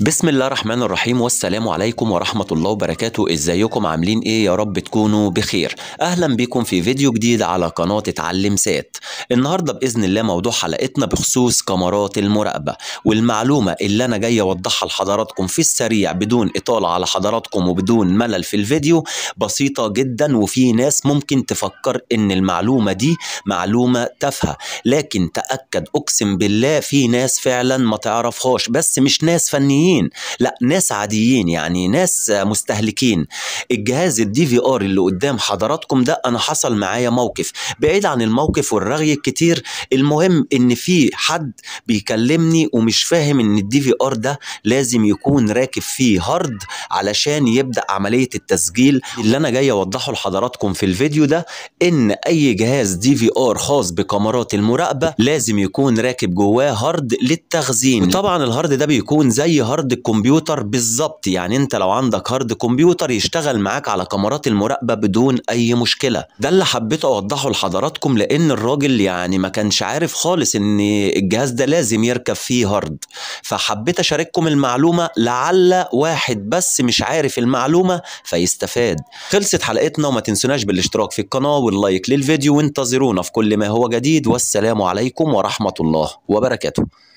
بسم الله الرحمن الرحيم والسلام عليكم ورحمة الله وبركاته ازيكم عاملين ايه يا رب تكونوا بخير اهلا بكم في فيديو جديد على قناة اتعلم سات النهاردة بإذن الله موضوع حلقتنا بخصوص كاميرات المراقبة والمعلومة اللي انا جاي اوضحها لحضراتكم في السريع بدون اطالة على حضراتكم وبدون ملل في الفيديو بسيطة جدا وفي ناس ممكن تفكر ان المعلومة دي معلومة تافهة لكن تأكد اقسم بالله في ناس فعلا ما تعرفهاش بس مش ناس فنيين عاديين لا ناس عاديين يعني ناس مستهلكين الجهاز الدي في ار اللي قدام حضراتكم ده انا حصل معايا موقف بعيد عن الموقف والرغي الكتير المهم ان في حد بيكلمني ومش فاهم ان الدي في ار ده لازم يكون راكب فيه هارد علشان يبدا عمليه التسجيل اللي انا جاي اوضحه لحضراتكم في الفيديو ده ان اي جهاز دي في ار خاص بكاميرات المراقبه لازم يكون راكب جواه هارد للتخزين وطبعا الهارد ده بيكون زي هارد هارد الكمبيوتر بالظبط يعني انت لو عندك هارد كمبيوتر يشتغل معاك على كاميرات المراقبه بدون اي مشكله ده اللي حبيت اوضحه لحضراتكم لان الراجل يعني ما كانش عارف خالص ان الجهاز ده لازم يركب فيه هارد فحبيت اشارككم المعلومه لعل واحد بس مش عارف المعلومه فيستفاد خلصت حلقتنا وما تنسوناش بالاشتراك في القناه واللايك للفيديو وانتظرونا في كل ما هو جديد والسلام عليكم ورحمه الله وبركاته